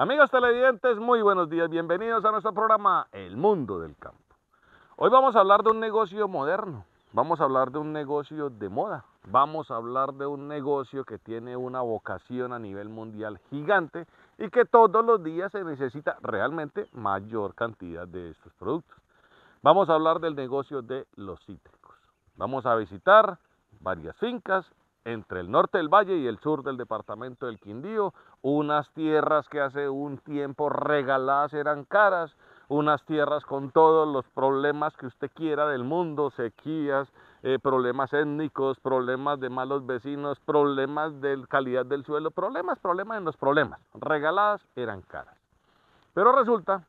Amigos televidentes, muy buenos días, bienvenidos a nuestro programa El Mundo del Campo. Hoy vamos a hablar de un negocio moderno, vamos a hablar de un negocio de moda, vamos a hablar de un negocio que tiene una vocación a nivel mundial gigante y que todos los días se necesita realmente mayor cantidad de estos productos. Vamos a hablar del negocio de los cítricos. Vamos a visitar varias fincas entre el norte del valle y el sur del departamento del Quindío, unas tierras que hace un tiempo regaladas eran caras, unas tierras con todos los problemas que usted quiera del mundo, sequías, eh, problemas étnicos, problemas de malos vecinos, problemas de calidad del suelo, problemas, problemas en los problemas, regaladas eran caras. Pero resulta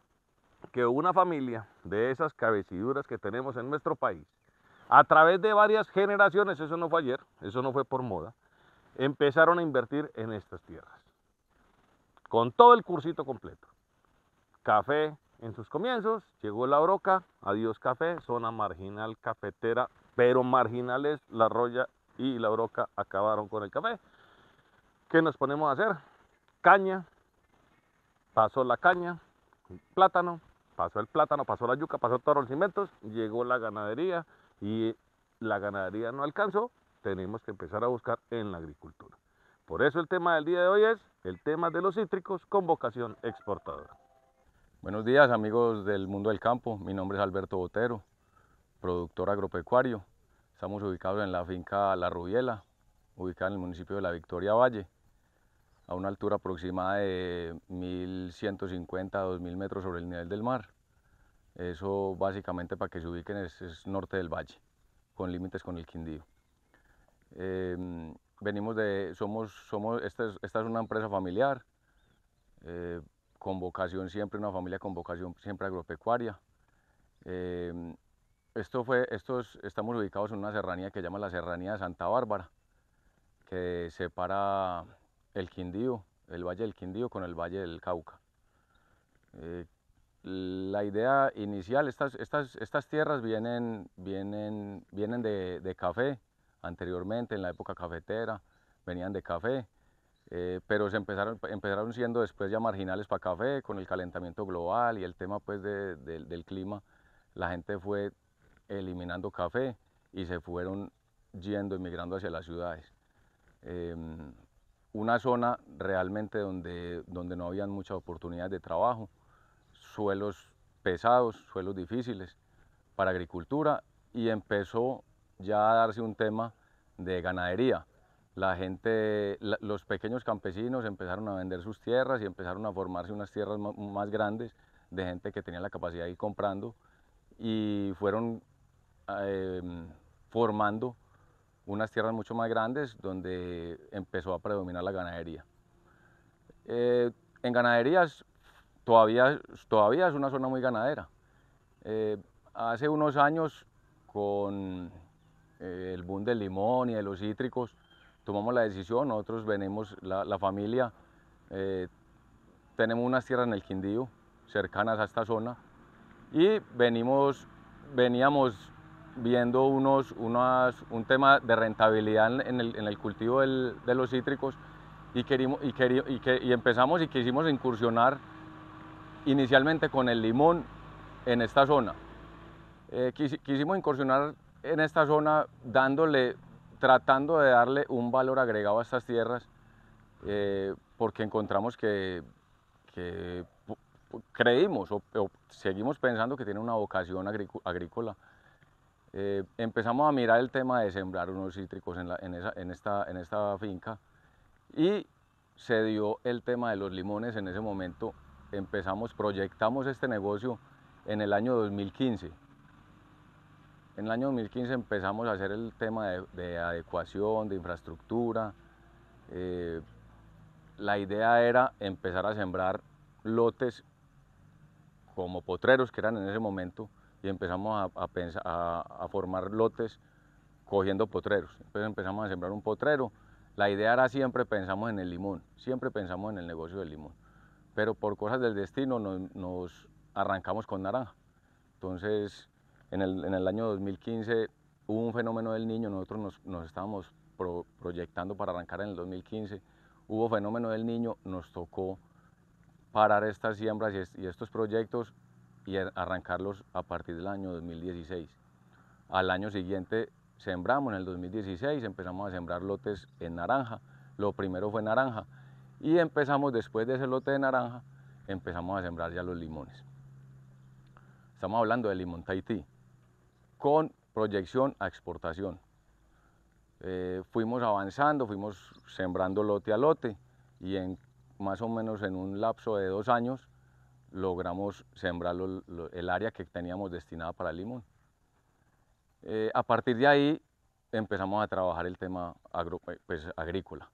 que una familia de esas cabeciduras que tenemos en nuestro país a través de varias generaciones, eso no fue ayer, eso no fue por moda, empezaron a invertir en estas tierras. Con todo el cursito completo. Café en sus comienzos, llegó la broca, adiós café, zona marginal cafetera, pero marginales la roya y la broca acabaron con el café. ¿Qué nos ponemos a hacer? Caña, pasó la caña, plátano, pasó el plátano, pasó la yuca, pasó todos los cimentos, llegó la ganadería, y la ganadería no alcanzó, tenemos que empezar a buscar en la agricultura. Por eso el tema del día de hoy es el tema de los cítricos con vocación exportadora. Buenos días amigos del mundo del campo, mi nombre es Alberto Botero, productor agropecuario. Estamos ubicados en la finca La Rubiela, ubicada en el municipio de La Victoria Valle, a una altura aproximada de 1150 a 2000 metros sobre el nivel del mar. Eso básicamente para que se ubiquen es, norte del valle, con límites con el Quindío. Em, venimos de, somos, somos, esta es, una empresa familiar, eh, con vocación siempre, una familia con vocación siempre agropecuaria. Em, esto fue, estos, estamos ubicados en una serranía que se llama la Serranía de Santa Bárbara, que separa el Quindío, el Valle del Quindío con el Valle del Cauca. Eh, la idea inicial, estas, estas, estas tierras vienen, vienen, vienen de, de, café, anteriormente en la época cafetera, venían de café, eh, pero se empezaron, empezaron siendo después ya marginales para café, con el calentamiento global y el tema pues del clima, la gente fue eliminando café y se fueron yendo, emigrando hacia las ciudades. Em, una zona realmente donde, donde no habían muchas oportunidades de trabajo, suelos pesados, suelos difíciles para agricultura y empezó ya a darse un tema de ganadería. La gente, los pequeños campesinos empezaron a vender sus tierras y empezaron a formarse unas tierras más grandes de gente que tenía la capacidad de ir comprando y fueron em, formando unas tierras mucho más grandes donde empezó a predominar la ganadería. Eh, en ganaderías todavía, todavía es una zona muy ganadera. Eh, hace unos años, con eh, el boom del limón y de los cítricos, tomamos la decisión, nosotros venimos, la, familia, eh, tenemos unas tierras en el Quindío, cercanas a esta zona, y venimos, veníamos viendo unos, unas, un tema de rentabilidad en el, cultivo de los cítricos y, y, y, que, y empezamos y quisimos incursionar inicialmente con el limón en esta zona. Eh, quisimos incursionar en esta zona dándole, tratando de darle un valor agregado a estas tierras eh, porque encontramos que, creímos o, seguimos pensando que tiene una vocación agrícola. Eh, empezamos a mirar el tema de sembrar unos cítricos en, en esta finca y se dio el tema de los limones en ese momento empezamos, proyectamos este negocio en el año 2015. En el año 2015 empezamos a hacer el tema de, adecuación, de infraestructura. Eh, la idea era empezar a sembrar lotes como potreros que eran en ese momento y empezamos a, pensar, a, a formar lotes cogiendo potreros. Entonces empezamos a sembrar un potrero. La idea era siempre pensamos en el limón, siempre pensamos en el negocio del limón pero por cosas del destino nos, arrancamos con naranja. Entonces, en el, año 2015 hubo un fenómeno del niño, nosotros nos, estábamos proyectando para arrancar en el 2015, hubo fenómeno del niño, nos tocó parar estas siembras y estos proyectos y arrancarlos a partir del año 2016. Al año siguiente sembramos, en el 2016 empezamos a sembrar lotes en naranja, lo primero fue naranja, y empezamos después de ese lote de naranja, empezamos a sembrar ya los limones. Estamos hablando de limón Tahití, con proyección a exportación. Eh, fuimos avanzando, fuimos sembrando lote a lote y en más o menos en un lapso de dos años logramos sembrar el área que teníamos destinada para el limón. Eh, a partir de ahí empezamos a trabajar el tema eh, pues, agrícola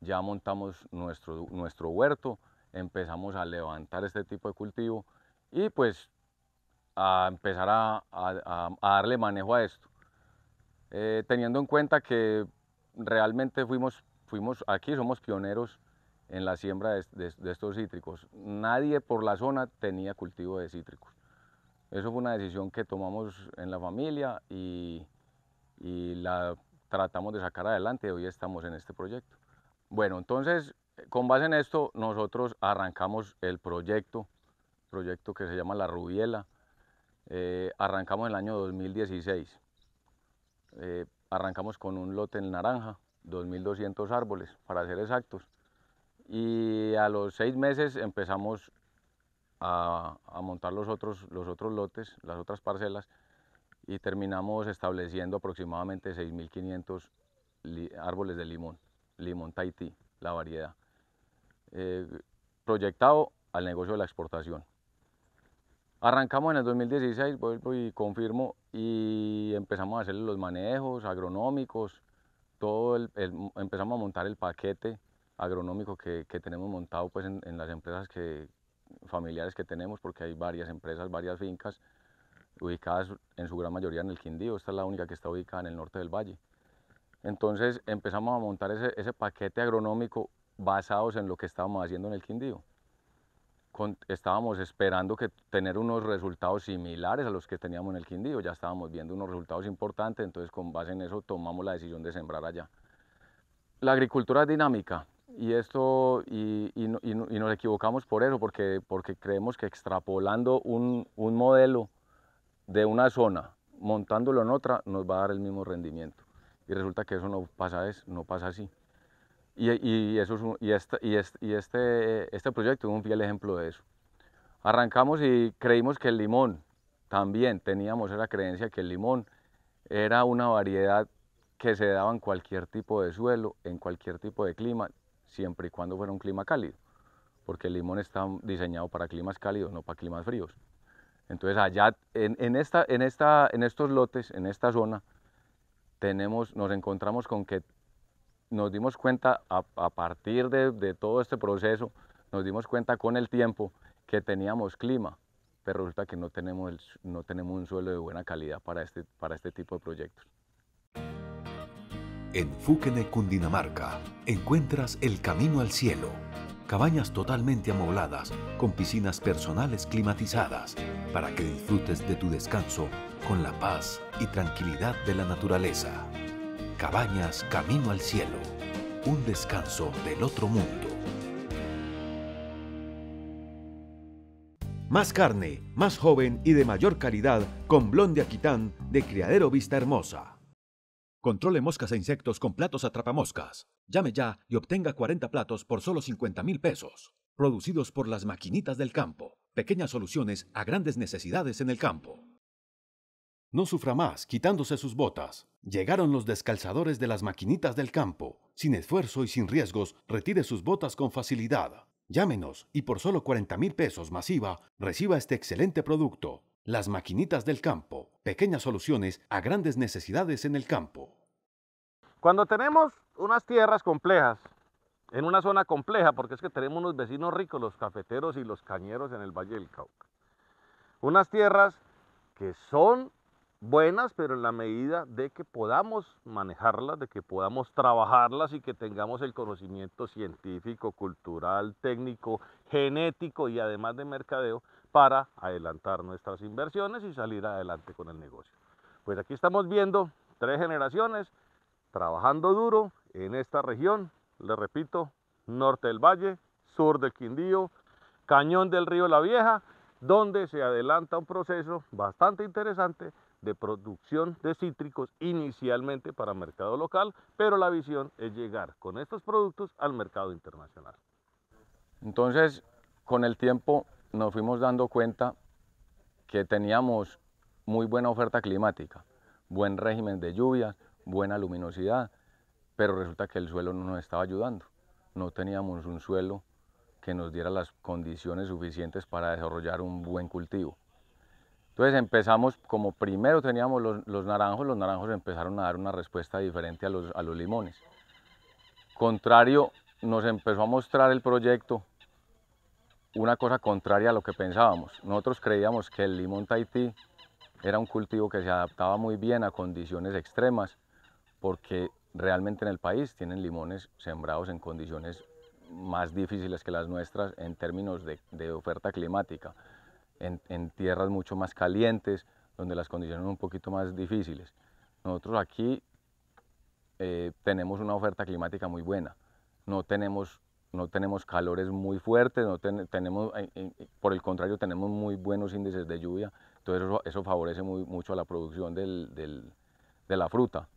ya montamos nuestro, nuestro huerto, empezamos a levantar este tipo de cultivo y pues a empezar a, darle manejo a esto. Eh, teniendo en cuenta que realmente fuimos, fuimos aquí, somos pioneros en la siembra de, estos cítricos. Nadie por la zona tenía cultivo de cítricos. Eso fue una decisión que tomamos en la familia y, y la tratamos de sacar adelante y hoy estamos en este proyecto. Bueno, entonces, con base en esto, nosotros arrancamos el proyecto, proyecto que se llama La Rubiela. Eh, arrancamos arrancamos el año 2016. Eh, arrancamos con un lote en naranja, 2.200 árboles, para ser exactos. Y a los seis meses empezamos a, a, montar los otros, los otros lotes, las otras parcelas, y terminamos estableciendo aproximadamente 6.500 árboles de limón limón la variedad. Eh, proyectado al negocio de la exportación. Arrancamos en el 2016, vuelvo y confirmo, y empezamos a hacer los manejos agronómicos, todo el, empezamos a montar el paquete agronómico que, tenemos montado pues, en, las empresas que, familiares que tenemos, porque hay varias empresas, varias fincas, ubicadas en su gran mayoría en el Quindío, esta es la única que está ubicada en el norte del valle. Entonces empezamos a montar ese, paquete agronómico basados en lo que estábamos haciendo en el Quindío. estábamos esperando que tener unos resultados similares a los que teníamos en el Quindío, ya estábamos viendo unos resultados importantes, entonces con base en eso tomamos la decisión de sembrar allá. La agricultura es dinámica y esto y, nos equivocamos por eso, porque, creemos que extrapolando un modelo de una zona, montándolo en otra, nos va a dar el mismo rendimiento y resulta que eso no pasa, es, no pasa así. Y, eso este, y, este, y, este, este, proyecto es un fiel ejemplo de eso. Arrancamos y creímos que el limón, también teníamos la creencia que el limón era una variedad que se daba en cualquier tipo de suelo, en cualquier tipo de clima, siempre y cuando fuera un clima cálido, porque el limón está diseñado para climas cálidos, no para climas fríos. Entonces allá, en, esta, en, esta, en estos lotes, en esta zona, tenemos, nos encontramos con que nos dimos cuenta a, partir de, todo este proceso, nos dimos cuenta con el tiempo que teníamos clima, pero resulta que no tenemos, no tenemos un suelo de buena calidad para este, para este tipo de proyectos. En Fuquene, Cundinamarca, encuentras el camino al cielo cabañas totalmente amobladas, con piscinas personales climatizadas, para que disfrutes de tu descanso con la paz y tranquilidad de la naturaleza. Cabañas Camino al Cielo, un descanso del otro mundo. Más carne, más joven y de mayor calidad con Blonde de Aquitán de Criadero Vista Hermosa. Controle moscas e insectos con platos atrapamoscas. Llame ya y obtenga 40 platos por solo 50 mil pesos, producidos por las maquinitas del campo. Pequeñas soluciones a grandes necesidades en el campo. No sufra más quitándose sus botas. Llegaron los descalzadores de las maquinitas del campo. Sin esfuerzo y sin riesgos, retire sus botas con facilidad. Llámenos y por solo 40 mil pesos masiva, reciba este excelente producto. Las maquinitas del campo. Pequeñas soluciones a grandes necesidades en el campo. Cuando tenemos unas tierras complejas, en una zona compleja, porque es que tenemos unos vecinos ricos, los cafeteros y los cañeros en el Valle del Cauca. Unas tierras que son buenas, pero en la medida de que podamos manejarlas, de que podamos trabajarlas y que tengamos el conocimiento científico, cultural, técnico, genético y además de mercadeo para adelantar nuestras inversiones y salir adelante con el negocio. Pues aquí estamos viendo tres generaciones trabajando duro en esta región, le repito, norte del valle, sur del Quindío, cañón del río La Vieja, donde se adelanta un proceso bastante interesante de producción de cítricos inicialmente para mercado local, pero la visión es llegar con estos productos al mercado internacional. Entonces, con el tiempo nos fuimos dando cuenta que teníamos muy buena oferta climática, buen régimen de lluvias, buena luminosidad, pero resulta que el suelo no nos estaba ayudando. No teníamos un suelo que nos diera las condiciones suficientes para desarrollar un buen cultivo. Entonces empezamos, como primero teníamos los, naranjos, los naranjos empezaron a dar una respuesta diferente a los, limones. Contrario, nos empezó a mostrar el proyecto una cosa contraria a lo que pensábamos. Nosotros creíamos que el limón Tahití era un cultivo que se adaptaba muy bien a condiciones extremas, porque realmente en el país tienen limones sembrados en condiciones más difíciles que las nuestras en términos de, oferta climática, en, tierras mucho más calientes, donde las condiciones son un poquito más difíciles. Nosotros aquí eh, tenemos una oferta climática muy buena, no tenemos, calores muy fuertes, tenemos, eh, eh, por el contrario tenemos muy buenos índices de lluvia, entonces eso, favorece mucho a la producción de la fruta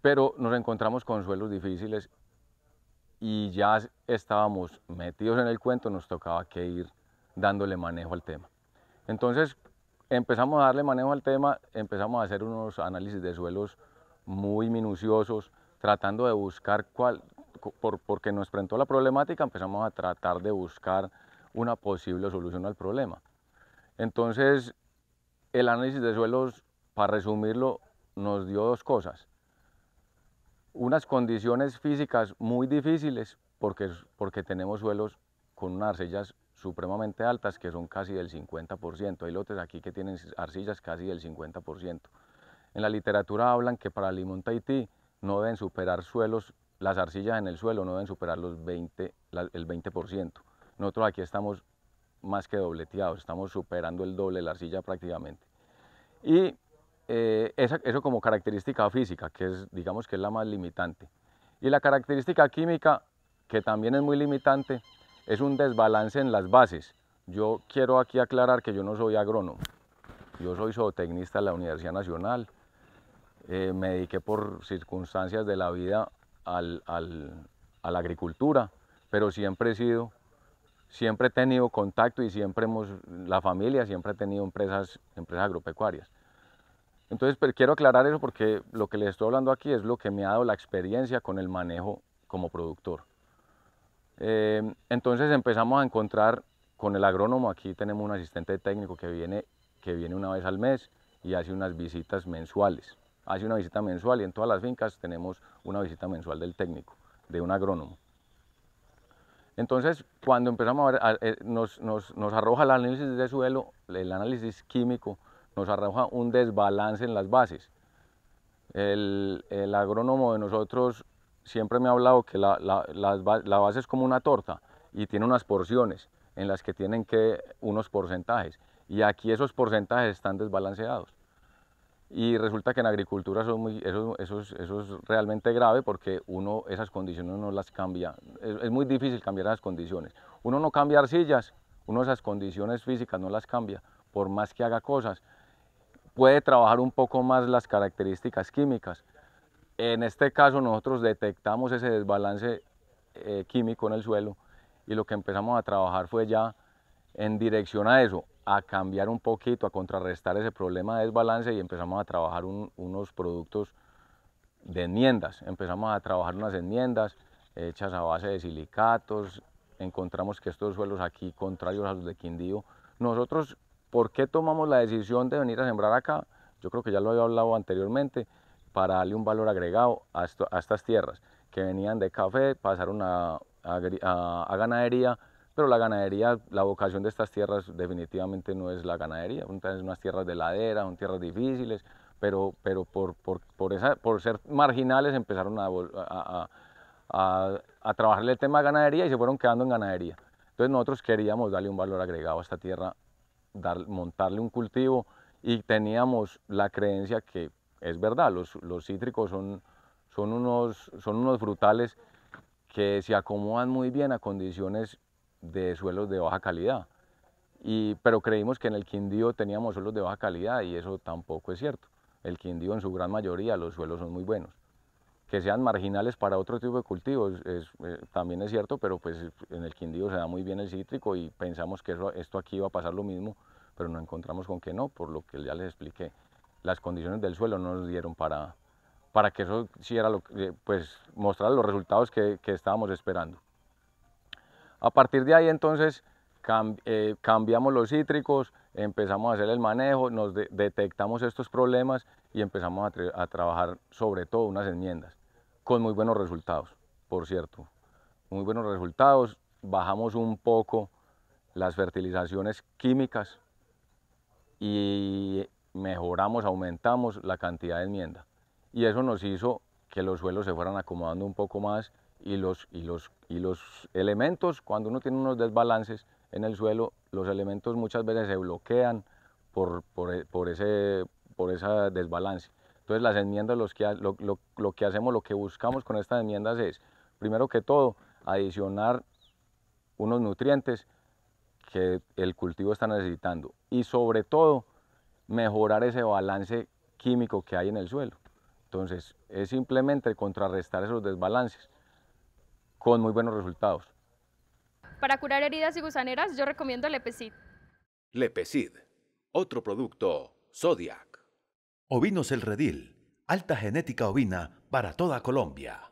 pero nos encontramos con suelos difíciles y ya estábamos metidos en el cuento, nos tocaba que ir dándole manejo al tema. Entonces empezamos a darle manejo al tema, empezamos a hacer unos análisis de suelos muy minuciosos, tratando de buscar cuál, por, porque nos presentó la problemática, empezamos a tratar de buscar una posible solución al problema. Entonces, el análisis de suelos, para resumirlo, nos dio dos cosas unas condiciones físicas muy difíciles porque, porque tenemos suelos con unas arcillas supremamente altas que son casi del 50%. Hay lotes aquí que tienen arcillas casi del 50%. En la literatura hablan que para Limón Tahití no deben superar suelos, las arcillas en el suelo no deben superar los 20, el 20%. Nosotros aquí estamos más que dobleteados, estamos superando el doble la arcilla prácticamente. Y eh, eso como característica física, que es, digamos que es la más limitante. Y la característica química, que también es muy limitante, es un desbalance en las bases. Yo quiero aquí aclarar que yo no soy agrónomo, yo soy zootecnista de la Universidad Nacional, eh, me dediqué por circunstancias de la vida a la agricultura, pero siempre he sido, siempre he tenido contacto y siempre hemos, la familia siempre ha tenido empresas, empresas agropecuarias. Entonces, pero quiero aclarar eso porque lo que les estoy hablando aquí es lo que me ha dado la experiencia con el manejo como productor. Em, entonces empezamos a encontrar con el agrónomo, aquí tenemos un asistente técnico que viene, que viene una vez al mes y hace unas visitas mensuales. Hace una visita mensual y en todas las fincas tenemos una visita mensual del técnico, de un agrónomo. Entonces, cuando empezamos a ver, eh, nos, nos, nos arroja el análisis de suelo, el análisis químico, nos arroja un desbalance en las bases. El, agrónomo de nosotros siempre me ha hablado que la, la, base es como una torta y tiene unas porciones en las que tienen que unos porcentajes y aquí esos porcentajes están desbalanceados. Y resulta que en agricultura eso es, eso, eso, es, realmente grave porque uno esas condiciones no las cambia. Es, es muy difícil cambiar las condiciones. Uno no cambia arcillas, uno esas condiciones físicas no las cambia, por más que haga cosas, puede trabajar un poco más las características químicas. En este caso nosotros detectamos ese desbalance eh, químico en el suelo y lo que empezamos a trabajar fue ya en dirección a eso, a cambiar un poquito, a contrarrestar ese problema de desbalance y empezamos a trabajar unos productos de enmiendas. Empezamos a trabajar unas enmiendas hechas a base de silicatos. Encontramos que estos suelos aquí, contrarios a los de Quindío, nosotros ¿Por qué tomamos la decisión de venir a sembrar acá? Yo creo que ya lo había hablado anteriormente, para darle un valor agregado a, estas tierras que venían de café, pasaron a, ganadería, pero la ganadería, la vocación de estas tierras definitivamente no es la ganadería, son unas tierras de ladera, son tierras difíciles, pero, pero por, por, esa, por ser marginales empezaron a, a, a, trabajar el tema de ganadería y se fueron quedando en ganadería. Entonces nosotros queríamos darle un valor agregado a esta tierra montarle un cultivo y teníamos la creencia que es verdad, los, los cítricos son, son, unos, son unos frutales que se acomodan muy bien a condiciones de suelos de baja calidad. Y, pero creímos que en el Quindío teníamos suelos de baja calidad y eso tampoco es cierto. El Quindío en su gran mayoría los suelos son muy buenos que sean marginales para otro tipo de cultivos, eh, también es cierto, pero pues en el Quindío se da muy bien el cítrico y pensamos que esto aquí iba a pasar lo mismo, pero nos encontramos con que no, por lo que ya les expliqué, las condiciones del suelo no nos dieron para, para que eso sí era lo que, pues mostrar los resultados que, estábamos esperando. A partir de ahí entonces eh, cambiamos los cítricos, empezamos a hacer el manejo, nos detectamos estos problemas y empezamos a trabajar sobre todo unas enmiendas con muy buenos resultados, por cierto. Muy buenos resultados, bajamos un poco las fertilizaciones químicas y mejoramos, aumentamos la cantidad de enmienda. Y eso nos hizo que los suelos se fueran acomodando un poco más y los, y los elementos, cuando uno tiene unos desbalances en el suelo, los elementos muchas veces se bloquean por, ese, por ese desbalance. Entonces las enmiendas, lo, que hacemos, lo que buscamos con estas enmiendas es, primero que todo, adicionar unos nutrientes que el cultivo está necesitando y sobre todo mejorar ese balance químico que hay en el suelo. Entonces es simplemente contrarrestar esos desbalances con muy buenos resultados. Para curar heridas y gusaneras yo recomiendo Lepecid. Lepecid, otro producto, Sodia. Ovinos El Redil, alta genética ovina para toda Colombia.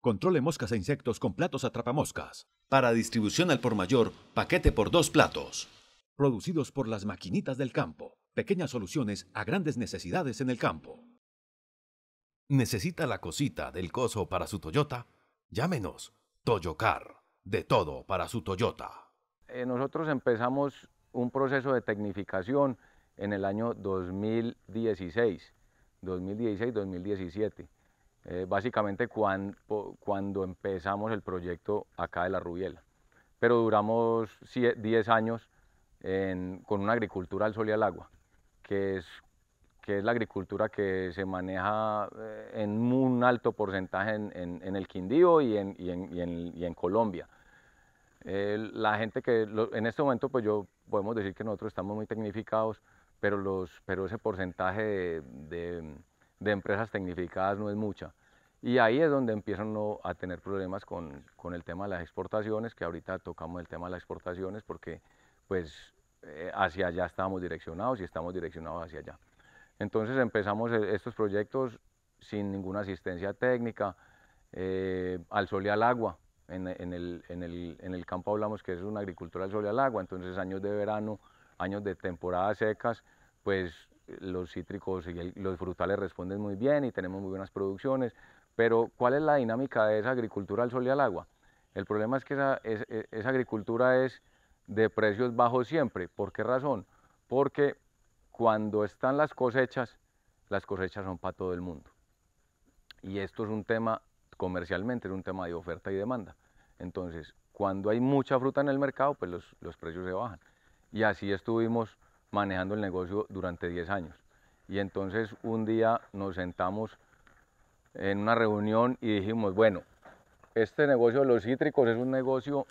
Controle moscas e insectos con platos atrapamoscas. Para distribución al por mayor, paquete por dos platos. Producidos por las maquinitas del campo. Pequeñas soluciones a grandes necesidades en el campo. ¿Necesita la cosita del coso para su Toyota? Llámenos. Toyocar. De todo para su Toyota. Eh, nosotros empezamos un proceso de tecnificación en el año 2016, 2016-2017, eh, básicamente cuando, cuando, empezamos el proyecto acá de La Rubiela. Pero duramos 10 años con una agricultura al sol y al agua, que es, que es la agricultura que se maneja eh, en un alto porcentaje en, el Quindío y en, y en y Colombia. Eh, la gente que en este momento, pues yo podemos decir que nosotros estamos muy tecnificados, pero, los, pero ese porcentaje de, de, empresas tecnificadas no es mucha. Y ahí es donde empiezan a tener problemas con, con, el tema de las exportaciones, que ahorita tocamos el tema de las exportaciones porque pues eh, hacia allá estábamos direccionados y estamos direccionados hacia allá. Entonces empezamos eh, estos proyectos sin ninguna asistencia técnica, eh, al sol y al agua. En, en, el, en, el, en, el, campo hablamos que es una agricultura al sol y al agua, entonces años de verano años de temporadas secas, pues los cítricos y los frutales responden muy bien y tenemos muy buenas producciones, pero ¿cuál es la dinámica de esa agricultura al sol y al agua? El problema es que esa, e, agricultura es de precios bajos siempre. ¿Por qué razón? Porque cuando están las cosechas, las cosechas son para todo el mundo. Y esto es un tema comercialmente, es un tema de oferta y demanda. Entonces, cuando hay mucha fruta en el mercado, pues los precios se bajan y así estuvimos manejando el negocio durante 10 años. Y entonces un día nos sentamos en una reunión y dijimos, bueno, este negocio de los cítricos es un negocio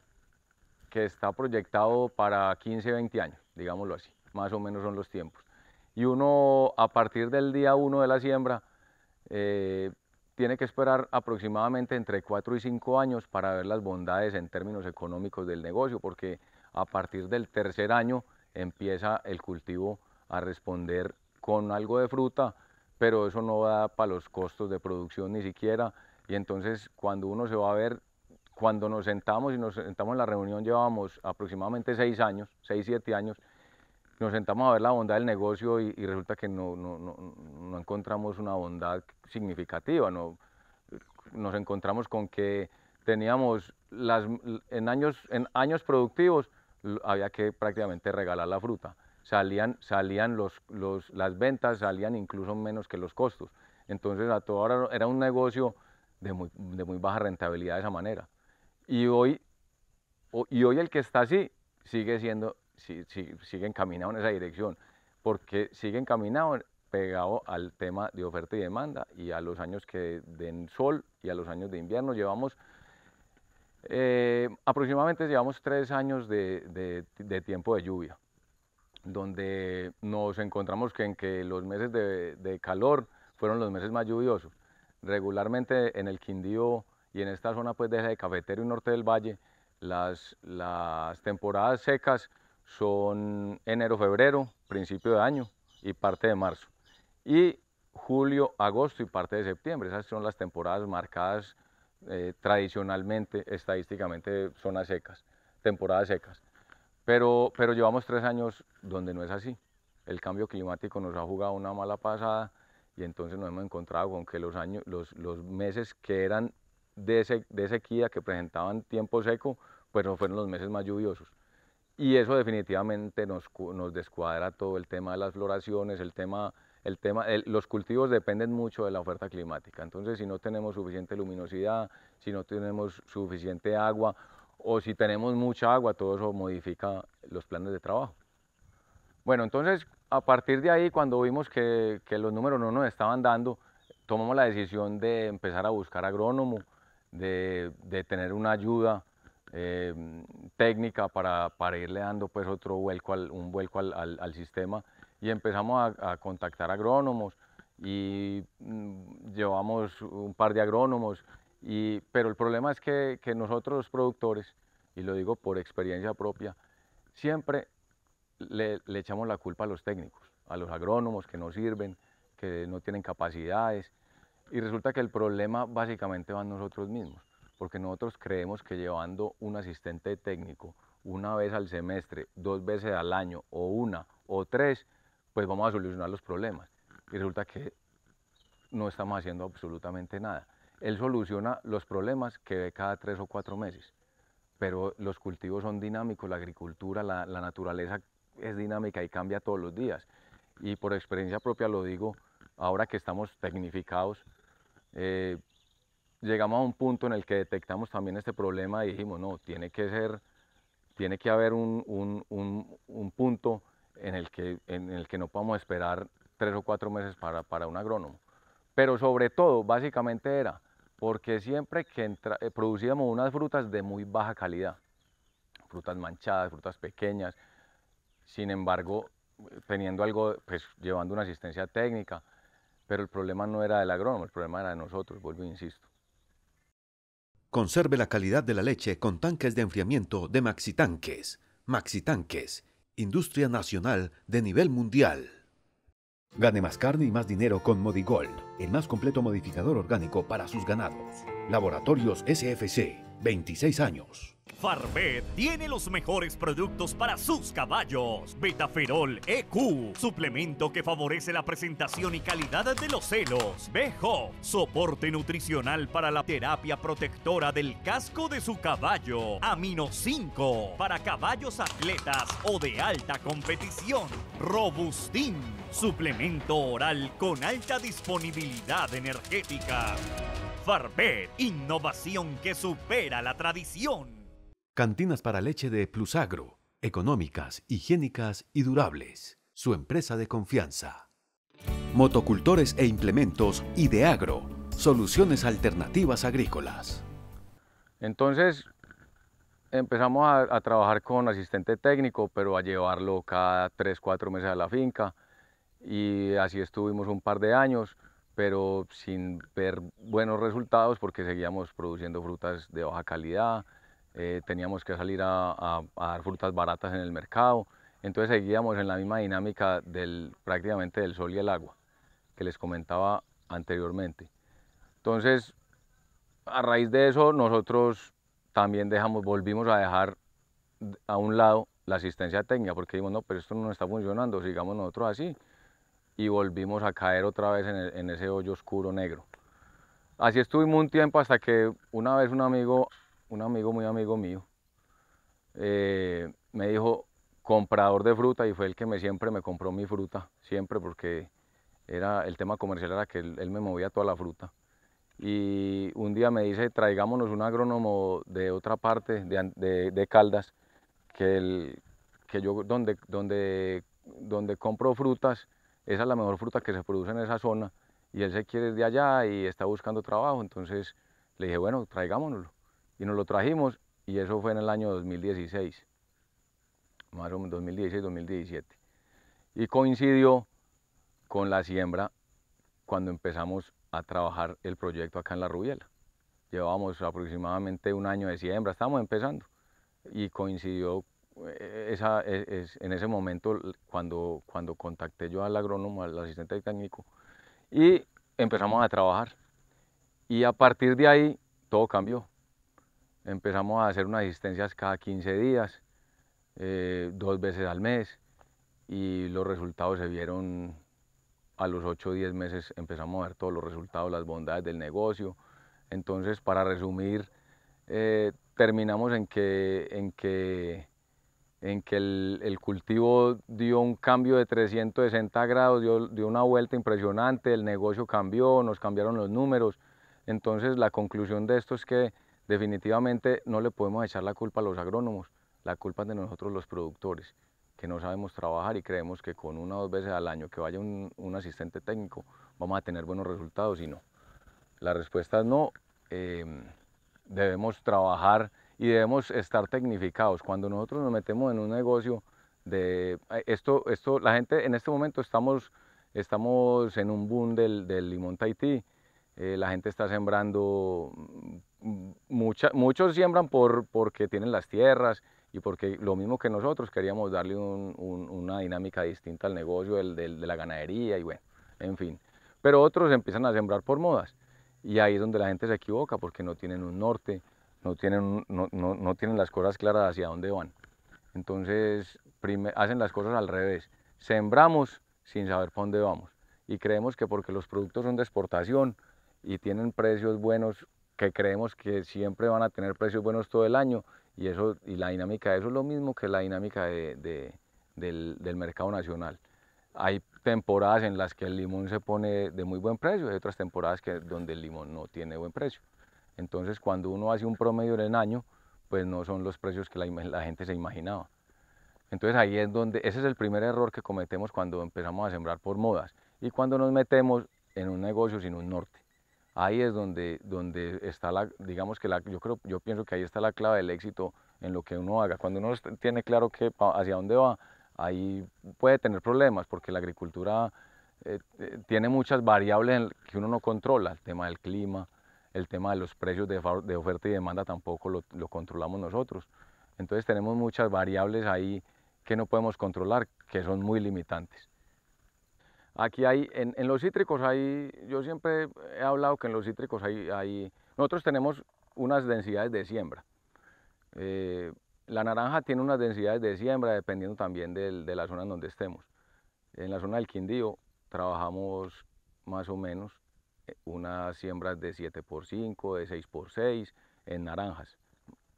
que está proyectado para 15, 20 años, digámoslo así, más o menos son los tiempos. Y uno a partir del día 1 de la siembra eh, tiene que esperar aproximadamente entre 4 y 5 años para ver las bondades en términos económicos del negocio, porque a partir del tercer año empieza el cultivo a responder con algo de fruta, pero eso no va para los costos de producción ni siquiera. Y entonces cuando uno se va a ver, cuando nos sentamos y nos sentamos en la reunión, llevábamos aproximadamente seis años, seis, siete años, nos sentamos a ver la bondad del negocio y, resulta que no, encontramos una bondad significativa, no, nos encontramos con que teníamos las, en, años, en años productivos había que prácticamente regalar la fruta. Salían, salían los, los, las ventas, salían incluso menos que los costos. Entonces, a toda hora era un negocio de muy, de muy baja rentabilidad de esa manera. Y hoy, y hoy el que está así sigue siendo, si, sigue encaminado en esa dirección, porque sigue encaminado pegado al tema de oferta y demanda y a los años que den sol y a los años de invierno llevamos eh, aproximadamente llevamos tres años de, tiempo de lluvia, donde nos encontramos que en que los meses de, calor fueron los meses más lluviosos. Regularmente en el Quindío y en esta zona pues de Cafetero y Norte del Valle, las, las temporadas secas son enero, febrero, principio de año y parte de marzo. Y julio, agosto y parte de septiembre, esas son las temporadas marcadas eh, tradicionalmente, estadísticamente, zonas secas, temporadas secas. Pero, pero llevamos tres años donde no es así. El cambio climático nos ha jugado una mala pasada y entonces nos hemos encontrado con que los, años, los, meses que eran de, sequía, que presentaban tiempo seco, pues no fueron los meses más lluviosos. Y eso definitivamente nos, nos descuadra todo el tema de las floraciones, el tema el tema, los cultivos dependen mucho de la oferta climática, entonces si no tenemos suficiente luminosidad, si no tenemos suficiente agua o si tenemos mucha agua, todo eso modifica los planes de trabajo. Bueno, entonces a partir de ahí, cuando vimos que, que los números no nos estaban dando, tomamos la decisión de empezar a buscar agrónomo, de, de tener una ayuda eh, técnica para, para, irle dando pues otro vuelco un vuelco al, al sistema y empezamos a, a contactar agrónomos y mm, llevamos un par de agrónomos, y, pero el problema es que, que nosotros los productores, y lo digo por experiencia propia, siempre le, le, echamos la culpa a los técnicos, a los agrónomos que no sirven, que no tienen capacidades, y resulta que el problema básicamente va a nosotros mismos, porque nosotros creemos que llevando un asistente técnico una vez al semestre, dos veces al año, o una, o tres, pues vamos a solucionar los problemas. Y resulta que no estamos haciendo absolutamente nada. Él soluciona los problemas que ve cada tres o cuatro meses, pero los cultivos son dinámicos, la agricultura, la, naturaleza es dinámica y cambia todos los días. Y por experiencia propia lo digo, ahora que estamos tecnificados, eh, llegamos a un punto en el que detectamos también este problema y dijimos, no, tiene que ser, tiene que haber un, un punto en el que, en el que no podemos esperar tres o cuatro meses para, para un agrónomo. Pero sobre todo, básicamente era porque siempre que eh, producíamos unas frutas de muy baja calidad, frutas manchadas, frutas pequeñas, sin embargo, teniendo algo, pues llevando una asistencia técnica, pero el problema no era del agrónomo, el problema era de nosotros, vuelvo e insisto. Conserve la calidad de la leche con tanques de enfriamiento de Maxi Tanques. Maxi Tanques industria nacional de nivel mundial. Gane más carne y más dinero con Modigol, el más completo modificador orgánico para sus ganados. Laboratorios SFC, 26 años. Farvet tiene los mejores productos para sus caballos. Betaferol EQ, suplemento que favorece la presentación y calidad de los celos. Bejo, soporte nutricional para la terapia protectora del casco de su caballo. Amino 5, para caballos atletas o de alta competición. Robustin, suplemento oral con alta disponibilidad energética. Farvet, innovación que supera la tradición. Cantinas para leche de Plusagro, económicas, higiénicas y durables. Su empresa de confianza. Motocultores e implementos Ideagro, soluciones alternativas agrícolas. Entonces empezamos a, a trabajar con asistente técnico, pero a llevarlo cada 3, 4 meses a la finca. Y así estuvimos un par de años pero sin ver buenos resultados porque seguíamos produciendo frutas de baja calidad, eh, teníamos que salir a, dar frutas baratas en el mercado, entonces seguíamos en la misma dinámica del, prácticamente del sol y el agua que les comentaba anteriormente. Entonces, a raíz de eso, nosotros también dejamos, volvimos a dejar a un lado la asistencia técnica, porque dijimos, no, pero esto no está funcionando, sigamos nosotros así. Y volvimos a caer otra vez en, en ese hoyo oscuro negro. Así estuvimos un tiempo hasta que una vez un amigo un amigo muy amigo mío, eh, me dijo comprador de fruta y fue el que me, siempre me compró mi fruta, siempre porque era el tema comercial era que él, me movía toda la fruta. Y un día me dice, traigámonos un agrónomo de otra parte, de, Caldas, que, el, que yo donde, donde, donde compro frutas, esa es la mejor fruta que se produce en esa zona, y él se quiere de allá y está buscando trabajo, entonces le dije, bueno, traigámonoslo y nos lo trajimos y eso fue en el año 2016, más o menos 2016-2017. Y coincidió con la siembra cuando empezamos a trabajar el proyecto acá en La Rubiela. Llevábamos aproximadamente un año de siembra, estábamos empezando y coincidió eh, esa, e, es, en ese momento cuando, cuando contacté yo al agrónomo, al asistente técnico, y empezamos a trabajar. Y a partir de ahí todo cambió empezamos a hacer unas asistencias cada 15 días, eh, dos veces al mes, y los resultados se vieron a los 8 o 10 meses, empezamos a ver todos los resultados, las bondades del negocio. Entonces, para resumir, eh, terminamos en que, en que, en que el, el, cultivo dio un cambio de 360 grados, dio, dio una vuelta impresionante, el negocio cambió, nos cambiaron los números. Entonces, la conclusión de esto es que Definitivamente no le podemos echar la culpa a los agrónomos, la culpa es de nosotros los productores, que no sabemos trabajar y creemos que con una o dos veces al año que vaya un, asistente técnico vamos a tener buenos resultados y no. La respuesta es no, em, debemos trabajar y debemos estar tecnificados. Cuando nosotros nos metemos en un negocio de eh, esto, esto la gente en este momento estamos, estamos en un boom del, limón Tahití, eh, la gente está sembrando muchos siembran por, porque tienen las tierras y porque lo mismo que nosotros queríamos darle una dinámica distinta al negocio de la ganadería y bueno, en fin. Pero otros empiezan a sembrar por modas y ahí es donde la gente se equivoca porque no tienen un norte, no tienen, no, tienen las cosas claras hacia dónde van. Entonces hacen las cosas al revés, sembramos sin saber para dónde vamos y creemos que porque los productos son de exportación y tienen precios buenos que creemos que siempre van a tener precios buenos todo el año y, eso, y la dinámica de eso es lo mismo que la dinámica del, mercado nacional. Hay temporadas en las que el limón se pone de muy buen precio, hay otras temporadas que, donde el limón no tiene buen precio. Entonces cuando uno hace un promedio en el año, pues no son los precios que la gente se imaginaba. Entonces ahí es donde, ese es el primer error que cometemos cuando empezamos a sembrar por modas y cuando nos metemos en un negocio sin un norte ahí es donde, donde está la, digamos que la, yo creo, yo pienso que ahí está la clave del éxito en lo que uno haga. Cuando uno tiene claro que hacia dónde va, ahí puede tener problemas porque la agricultura eh, eh, tiene muchas variables que uno no controla, el tema del clima, el tema de los precios de, oferta y demanda tampoco lo, controlamos nosotros. Entonces tenemos muchas variables ahí que no podemos controlar, que son muy limitantes. Aquí hay, en, en, los cítricos hay, yo siempre he hablado que en los cítricos hay, hay nosotros tenemos unas densidades de siembra. Eh, la naranja tiene unas densidades de siembra dependiendo también del, de la zona en donde estemos. En la zona del Quindío trabajamos más o menos eh, unas siembras de 7 x 5, de 6 x 6 en naranjas.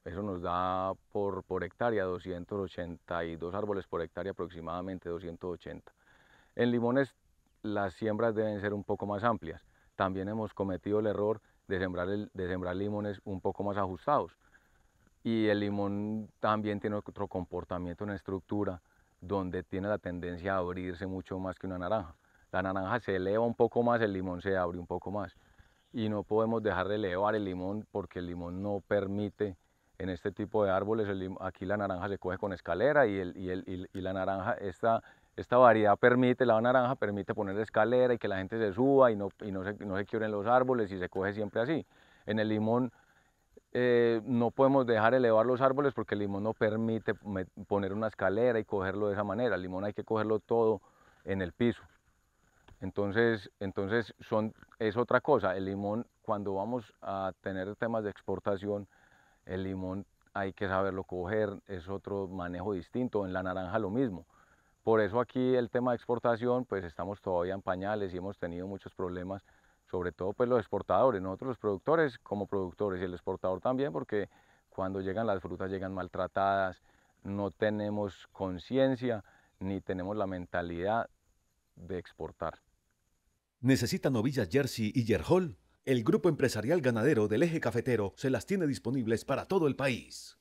Eso nos da por, por hectárea 282 árboles por hectárea aproximadamente 280. En limones las siembras deben ser un poco más amplias. También hemos cometido el error de sembrar, de sembrar limones un poco más ajustados. Y el limón también tiene otro comportamiento una estructura, donde tiene la tendencia a abrirse mucho más que una naranja. La naranja se eleva un poco más, el limón se abre un poco más. Y no podemos dejar de elevar el limón porque el limón no permite en este tipo de árboles, el, aquí la naranja se coge con escalera y, el, la naranja, está... Esta variedad permite, la naranja permite poner escalera y que la gente se suba y no, se, no quiebren los árboles y se coge siempre así. En el limón eh, no podemos dejar elevar los árboles porque el limón no permite poner una escalera y cogerlo de esa manera. El limón hay que cogerlo todo en el piso. Entonces, entonces son, es otra cosa. El limón, cuando vamos a tener temas de exportación, el limón hay que saberlo coger, es otro manejo distinto. En la naranja lo mismo. Por eso aquí el tema de exportación, pues estamos todavía en pañales y hemos tenido muchos problemas, sobre todo pues los exportadores, nosotros los productores como productores y el exportador también, porque cuando llegan las frutas llegan maltratadas, no tenemos conciencia ni tenemos la mentalidad de exportar. ¿Necesitan novillas Jersey y Jerhol? El grupo empresarial ganadero del eje cafetero se las tiene disponibles para todo el país.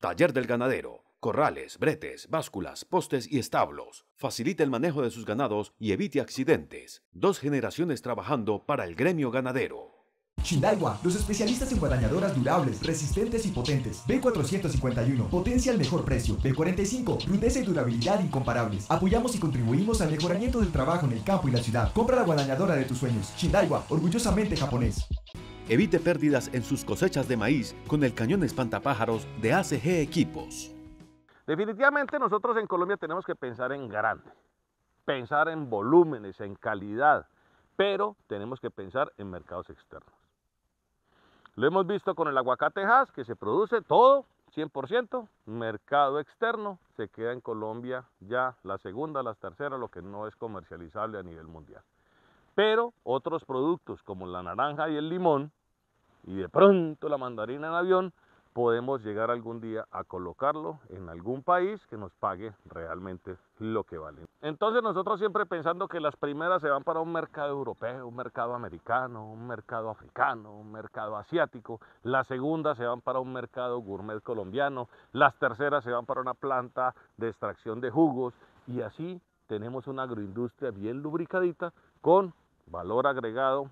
Taller del Ganadero, corrales, bretes, básculas, postes y establos. Facilita el manejo de sus ganados y evite accidentes. Dos generaciones trabajando para el gremio ganadero. Shindaiwa, los especialistas en guadañadoras durables, resistentes y potentes. B451, potencia al mejor precio. B45, rudeza y durabilidad incomparables. Apoyamos y contribuimos al mejoramiento del trabajo en el campo y la ciudad. Compra la guadañadora de tus sueños. Shindaiwa, orgullosamente japonés. Evite pérdidas en sus cosechas de maíz con el cañón espantapájaros de ACG Equipos. Definitivamente nosotros en Colombia tenemos que pensar en grande, pensar en volúmenes, en calidad, pero tenemos que pensar en mercados externos. Lo hemos visto con el aguacate que se produce todo, 100%, mercado externo, se queda en Colombia ya la segunda, la tercera, lo que no es comercializable a nivel mundial. Pero otros productos como la naranja y el limón, y de pronto la mandarina en avión, podemos llegar algún día a colocarlo en algún país que nos pague realmente lo que vale. Entonces nosotros siempre pensando que las primeras se van para un mercado europeo, un mercado americano, un mercado africano, un mercado asiático, las segundas se van para un mercado gourmet colombiano, las terceras se van para una planta de extracción de jugos y así tenemos una agroindustria bien lubricadita con valor agregado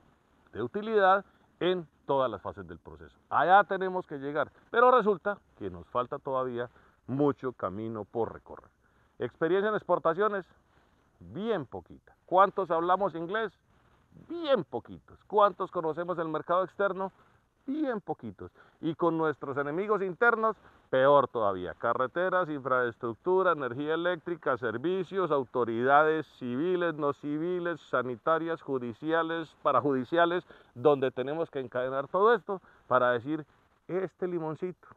de utilidad en todas las fases del proceso. Allá tenemos que llegar, pero resulta que nos falta todavía mucho camino por recorrer. Experiencia en exportaciones, bien poquita. ¿Cuántos hablamos inglés? Bien poquitos. ¿Cuántos conocemos el mercado externo? bien poquitos. Y con nuestros enemigos internos, peor todavía. Carreteras, infraestructura, energía eléctrica, servicios, autoridades civiles, no civiles, sanitarias, judiciales, parajudiciales, donde tenemos que encadenar todo esto para decir, este limoncito,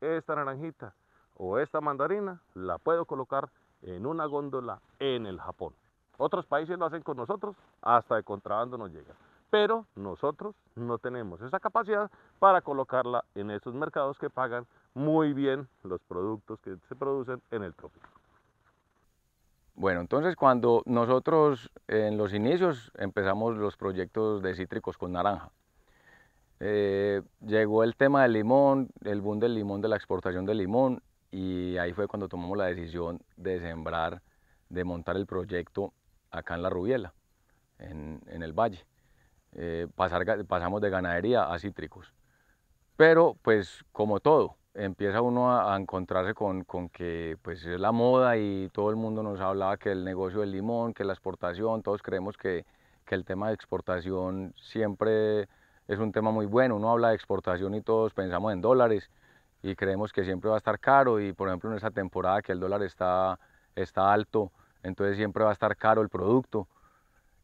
esta naranjita o esta mandarina la puedo colocar en una góndola en el Japón. Otros países lo hacen con nosotros, hasta de contrabando nos llegan pero nosotros no tenemos esa capacidad para colocarla en esos mercados que pagan muy bien los productos que se producen en el trópico. Bueno, entonces cuando nosotros en los inicios empezamos los proyectos de cítricos con naranja, eh, llegó el tema del limón, el boom del limón, de la exportación del limón, y ahí fue cuando tomamos la decisión de sembrar, de montar el proyecto acá en la Rubiela, en el valle. Eh, pasamos de ganadería a cítricos. Pero pues como todo, empieza uno a, encontrarse con, que pues es la moda y todo el mundo nos hablaba que el negocio del limón, que la exportación, todos creemos que, que el tema de exportación siempre es un tema muy bueno, uno habla de exportación y todos pensamos en dólares y creemos que siempre va a estar caro y por ejemplo en esta temporada que el dólar está, está alto, entonces siempre va a estar caro el producto.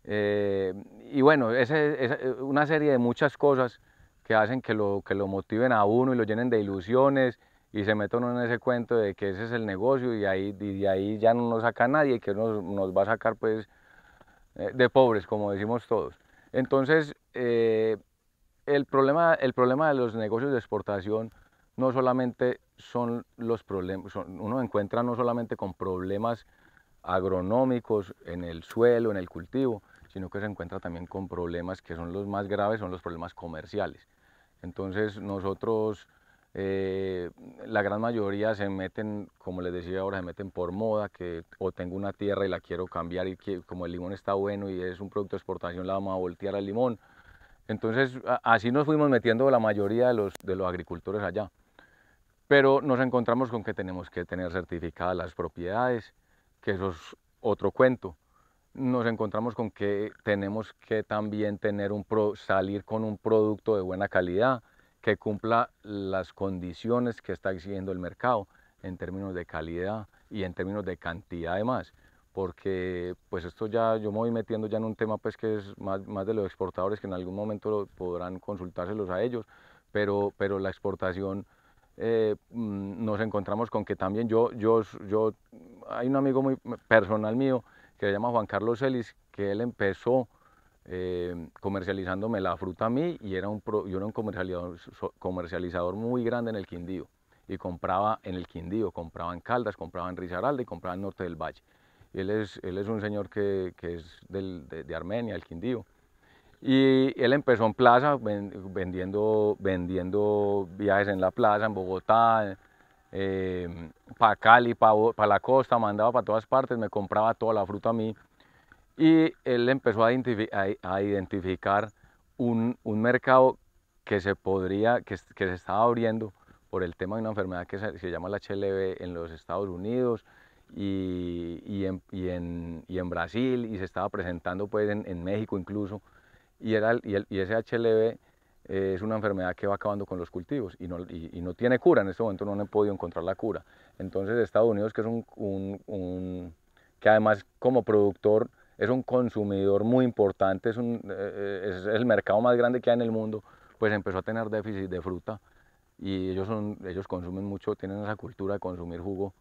Eh, y bueno, es eh, una serie de muchas cosas que hacen que lo, que lo motiven a uno y lo llenen de ilusiones y se meten en ese cuento de que ese es el negocio y, ahí, de ahí ya no nos saca nadie y que nos, nos va a sacar pues eh, de pobres, como decimos todos. Entonces, el, problema, el problema de los negocios de exportación no solamente son los problemas, uno encuentra no solamente con problemas agronómicos en el suelo, en el cultivo, sino que se encuentra también con problemas que son los más graves, son los problemas comerciales. Entonces nosotros, eh, la gran mayoría se meten, como les decía ahora, se meten por moda, que o tengo una tierra y la quiero cambiar y que, como el limón está bueno y es un producto de exportación, la vamos a voltear al limón. Entonces así nos fuimos metiendo la mayoría de los, de los agricultores allá. Pero nos encontramos con que tenemos que tener certificadas las propiedades, que eso es otro cuento. Nos encontramos con que tenemos que también tener un salir con un producto de buena calidad que cumpla las condiciones que está exigiendo el mercado en términos de calidad y en términos de cantidad además, porque pues esto ya yo me voy metiendo ya en un tema pues que es más, más de los exportadores que en algún momento podrán consultárselos a ellos, pero, pero la exportación eh, mm, nos encontramos con que también yo, yo, yo, hay un amigo muy personal mío que se llama Juan Carlos Celis, que él empezó eh, comercializándome la fruta a mí y era un, yo era un comercializador, comercializador muy grande en el Quindío y compraba en el Quindío, compraba en Caldas, compraba en Risaralda y compraba en Norte del Valle. Y él es, él es un señor que, que es del, de, de Armenia, el Quindío, y él empezó en plaza vendiendo, vendiendo viajes en la plaza, en Bogotá, em, para Cali, para la costa, mandaba para todas partes, me compraba toda la fruta a mí. Y él empezó a, identificar un, mercado que se podría, que, se estaba abriendo por el tema de una enfermedad que se, llama la HLV en los Estados Unidos y, y, en, y, Brasil y se estaba presentando pues en México incluso y, y, el, y ese HLV eh, es una enfermedad que va acabando con los cultivos y no, tiene cura, en este momento no han podido encontrar la cura. Entonces Estados Unidos, que es un, que además como productor es un consumidor muy importante, es, eh, eh, es, el mercado más grande que hay en el mundo, pues empezó a tener déficit de fruta y ellos, son, ellos consumen mucho, tienen esa cultura de consumir jugo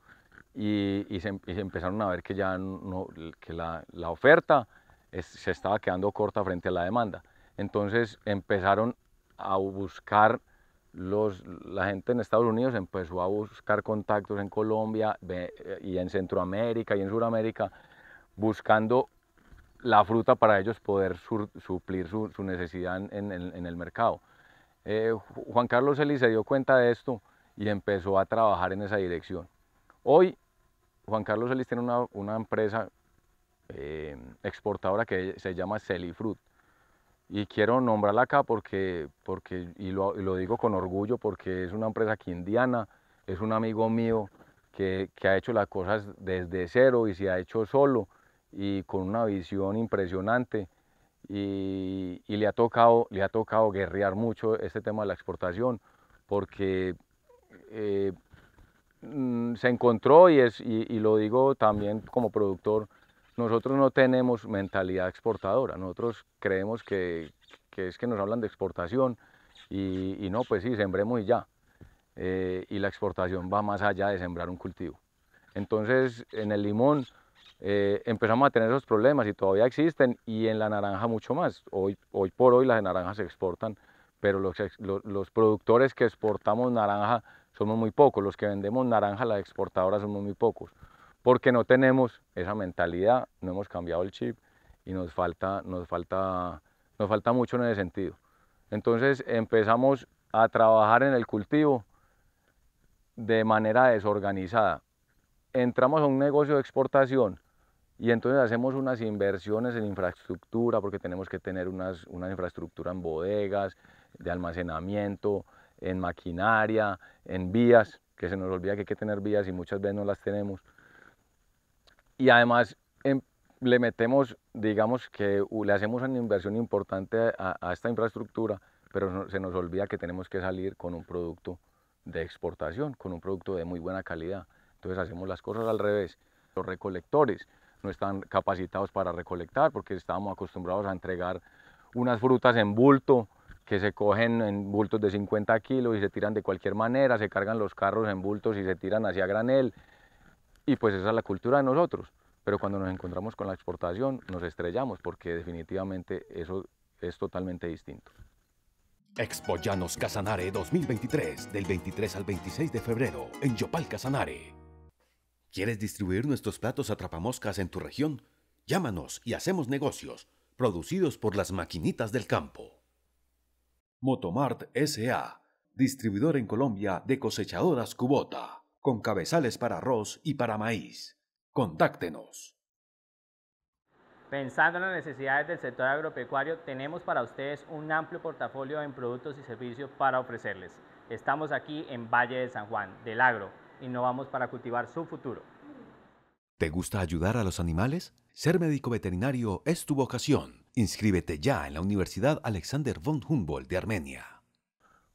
y, se, empezaron a ver que ya no, que la oferta se estaba quedando corta frente a la demanda. Entonces empezaron a buscar, los, la gente en Estados Unidos empezó a buscar contactos en Colombia y en Centroamérica y en Sudamérica, buscando la fruta para ellos poder suplir su, necesidad en, el mercado. Eh, Juan Carlos Eli se dio cuenta de esto y empezó a trabajar en esa dirección. Hoy Juan Carlos Ellis tiene una, una, empresa eh, exportadora que se llama Celifruit. Y quiero nombrarla acá porque, porque y lo, digo con orgullo, porque es una empresa indiana es un amigo mío que, ha hecho las cosas desde cero y se ha hecho solo y con una visión impresionante. Y, le, ha tocado, le ha tocado guerrear mucho este tema de la exportación, porque eh, mm, se encontró, y, es, y, lo digo también como productor, nosotros no tenemos mentalidad exportadora, nosotros creemos que, es que nos hablan de exportación y, no, pues sí, sembremos y ya. Eh, y la exportación va más allá de sembrar un cultivo. Entonces, en el limón eh, empezamos a tener esos problemas y todavía existen, y en la naranja mucho más. Hoy, por hoy las naranjas se exportan, pero los, productores que exportamos naranja somos muy pocos, los que vendemos naranja a las exportadoras somos muy pocos porque no tenemos esa mentalidad, no hemos cambiado el chip y nos falta, nos falta, nos falta mucho en ese sentido. Entonces empezamos a trabajar en el cultivo de manera desorganizada. Entramos a un negocio de exportación y entonces hacemos unas inversiones en infraestructura porque tenemos que tener unas, una infraestructura en bodegas, de almacenamiento, en maquinaria, en vías, que se nos olvida que hay que tener vías y muchas veces no las tenemos y además em, le metemos, digamos que le hacemos una inversión importante a, esta infraestructura, pero se nos olvida que tenemos que salir con un producto de exportación, con un producto de muy buena calidad. Entonces hacemos las cosas al revés. Los recolectores no están capacitados para recolectar porque estábamos acostumbrados a entregar unas frutas en bulto que se cogen en bultos de 50 kilos y se tiran de cualquier manera, se cargan los carros en bultos y se tiran hacia granel y pues esa es la cultura de nosotros. Pero cuando nos encontramos con la exportación nos estrellamos porque definitivamente eso es totalmente distinto. Expo Llanos Casanare 2023, del 23 al 26 de febrero, en Yopal Casanare. ¿Quieres distribuir nuestros platos atrapamoscas en tu región? Llámanos y hacemos negocios, producidos por las maquinitas del campo. Motomart S.A., distribuidor en Colombia de cosechadoras Cubota con cabezales para arroz y para maíz. Contáctenos. Pensando en las necesidades del sector agropecuario, tenemos para ustedes un amplio portafolio en productos y servicios para ofrecerles. Estamos aquí en Valle de San Juan, del Agro, y no vamos para cultivar su futuro. ¿Te gusta ayudar a los animales? Ser médico veterinario es tu vocación. Inscríbete ya en la Universidad Alexander von Humboldt de Armenia.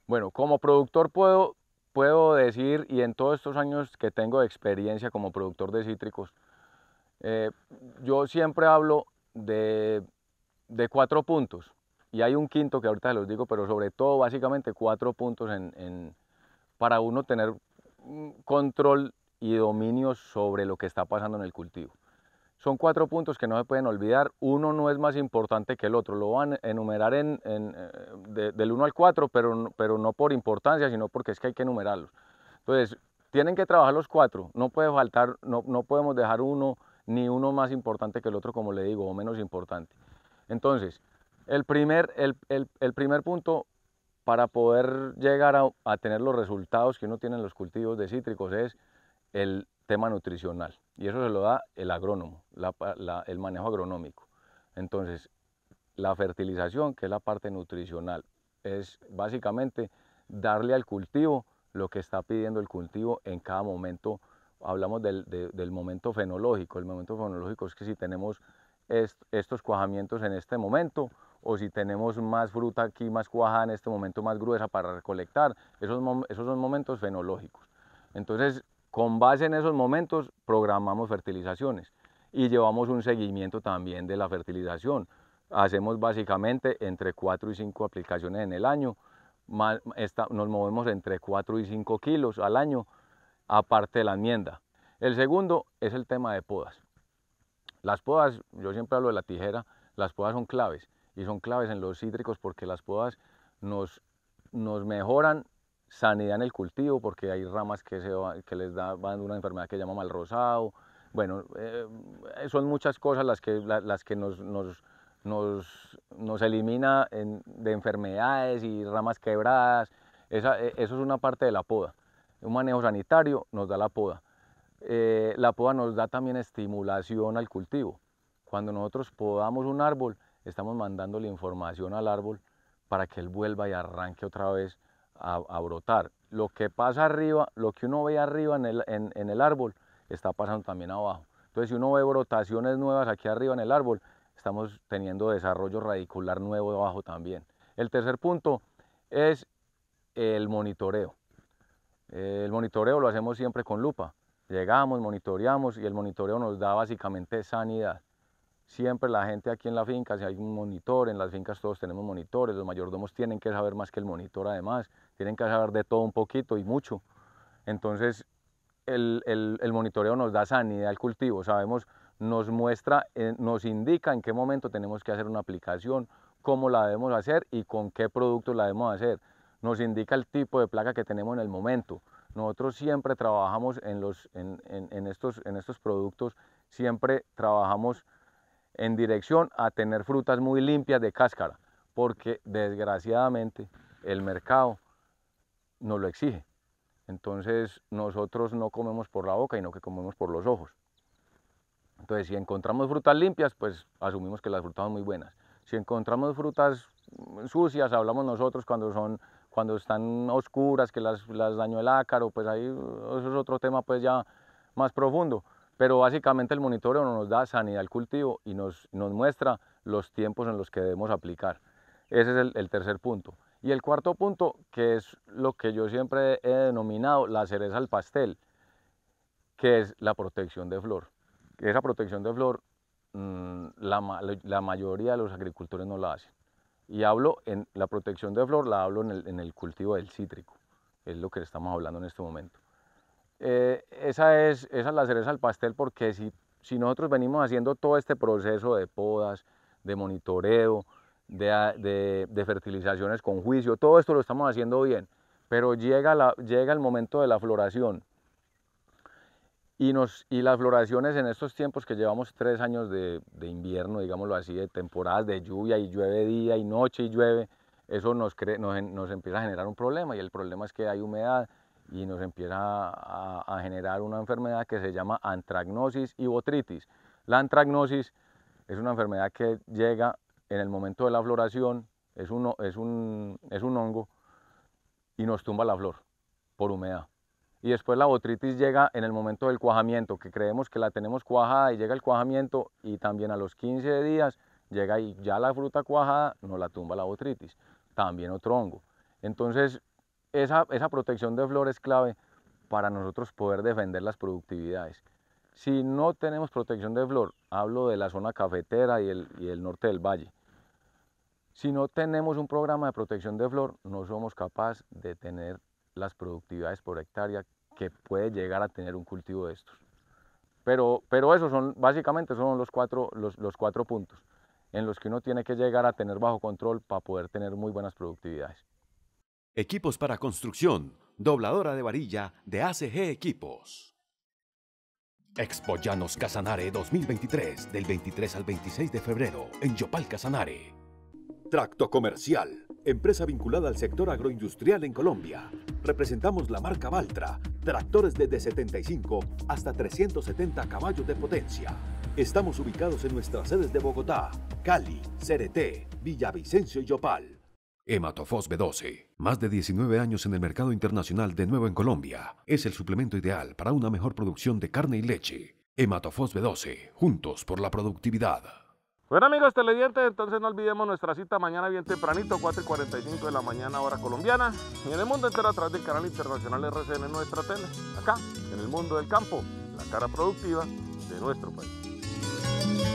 Bueno, como productor puedo puedo decir, y en todos estos años que tengo experiencia como productor de cítricos, eh, yo siempre hablo de, cuatro puntos, y hay un quinto que ahorita los digo, pero sobre todo básicamente cuatro puntos para uno tener control y dominio sobre lo que está pasando en el cultivo. Son cuatro puntos que no se pueden olvidar. Uno no es más importante que el otro. Lo van a enumerar en, eh, del 1 al 4, pero, pero no por importancia, sino porque es que hay que enumerarlos. Entonces, tienen que trabajar los cuatro. No puede faltar, no, podemos dejar uno ni uno más importante que el otro, como le digo, o menos importante. Entonces, el primer, el, primer punto para poder llegar a, a, tener los resultados que uno tiene en los cultivos de cítricos es el tema nutricional y eso se lo da el agrónomo, el manejo agronómico. Entonces, la fertilización, que es la parte nutricional, es básicamente darle al cultivo lo que está pidiendo el cultivo en cada momento. Hablamos del, momento fenológico. El momento fenológico es que si tenemos estos cuajamientos en este momento o si tenemos más fruta aquí, más cuajada en este momento, más gruesa para recolectar, esos, esos son momentos fenológicos. Entonces, con base en esos momentos programamos fertilizaciones y llevamos un seguimiento también de la fertilización. Hacemos básicamente entre 4 y 5 aplicaciones en el año, nos movemos entre 4 y 5 kilos al año, aparte de la enmienda. El segundo es el tema de podas. Las podas, yo siempre hablo de la tijera, las podas son claves y son claves en los cítricos porque las podas nos, nos mejoran sanidad en el cultivo, porque hay ramas que, se que les da, van una enfermedad que se llama mal rosado. Bueno, eh, eh, son muchas cosas las que, las que nos, nos, elimina de enfermedades y ramas quebradas. Eh, eso es una parte de la poda. Un manejo sanitario nos da la poda. la poda nos da también estimulación al cultivo. Cuando nosotros podamos un árbol, estamos mandando la información al árbol para que él vuelva y arranque otra vez a, brotar. Lo que pasa arriba, lo que uno ve arriba en el, en el árbol, está pasando también abajo. Entonces, si uno ve brotaciones nuevas aquí arriba en el árbol, estamos teniendo desarrollo radicular nuevo abajo también. El tercer punto es el monitoreo. El monitoreo lo hacemos siempre con lupa. Llegamos, monitoreamos y el monitoreo nos da básicamente sanidad. Siempre la gente aquí en la finca, si hay un monitor, en las fincas todos tenemos monitores, los mayordomos tienen que saber más que el monitor además tienen que saber de todo un poquito y mucho. Entonces, el, monitoreo nos da sanidad al cultivo, sabemos, nos muestra, eh, nos indica en qué momento tenemos que hacer una aplicación, cómo la debemos hacer y con qué productos la debemos hacer. Nos indica el tipo de placa que tenemos en el momento. Nosotros siempre trabajamos en, los, en estos, en estos productos, siempre trabajamos en dirección a tener frutas muy limpias de cáscara, porque desgraciadamente el mercado nos lo exige. Entonces nosotros no comemos por la boca, sino que comemos por los ojos. Entonces si encontramos frutas limpias, pues asumimos que las frutas son muy buenas. Si encontramos frutas mm, sucias, hablamos nosotros cuando son cuando están oscuras, que las, las dañó el ácaro, pues ahí uh, eso es otro tema pues ya más profundo. Pero básicamente el monitoreo nos da sanidad al cultivo y nos muestra los tiempos en los que debemos aplicar. Ese es el, tercer punto. Y el cuarto punto, que es lo que yo siempre he denominado la cereza al pastel, que es la protección de flor. Esa protección de flor, mm, la, mayoría de los agricultores no la hacen. Y hablo en la protección de flor, la hablo en el, cultivo del cítrico, es lo que estamos hablando en este momento. Eh, esa, es, esa la cereza al pastel porque si, si nosotros venimos haciendo todo este proceso de podas, de monitoreo, de, fertilizaciones con juicio, todo esto lo estamos haciendo bien, pero llega, llega el momento de la floración. Y, nos, y las floraciones en estos tiempos que llevamos tres años de, invierno, digámoslo así, de temporadas de lluvia y llueve día y noche y llueve, eso nos, nos, empieza a generar un problema y el problema es que hay humedad y nos empieza a, generar una enfermedad que se llama antragnosis y botritis. La antragnosis es una enfermedad que llega en el momento de la floración es un, es un, es un hongo y nos tumba la flor por humedad. Y después la botritis llega en el momento del cuajamiento, que creemos que la tenemos cuajada y llega el cuajamiento y también a los 15 días llega y ya la fruta cuajada nos la tumba la botritis, también otro hongo. Entonces esa, esa protección de flor es clave para nosotros poder defender las productividades. Si no tenemos protección de flor, hablo de la zona cafetera y el norte del valle, si no tenemos un programa de protección de flor, no somos capaces de tener las productividades por hectárea que puede llegar a tener un cultivo de estos. Pero, pero esos son, básicamente son los cuatro, los cuatro puntos en los que uno tiene que llegar a tener bajo control para poder tener muy buenas productividades. Equipos para construcción, dobladora de varilla de ACG Equipos. Expo Llanos Casanare 2023, del 23 al 26 de febrero, en Yopal Casanare. Tracto Comercial, empresa vinculada al sector agroindustrial en Colombia. Representamos la marca Valtra, tractores desde 75 hasta 370 caballos de potencia. Estamos ubicados en nuestras sedes de Bogotá, Cali, Cereté, Villavicencio y Yopal. Hematofos B12, más de 19 años en el mercado internacional de nuevo en Colombia, es el suplemento ideal para una mejor producción de carne y leche. Hematofos B12, juntos por la productividad. Bueno amigos televidentes, entonces no olvidemos nuestra cita mañana bien tempranito, 4.45 de la mañana hora colombiana y en el mundo entero a través del canal internacional RCN Nuestra Tele, acá, en el mundo del campo, la cara productiva de nuestro país.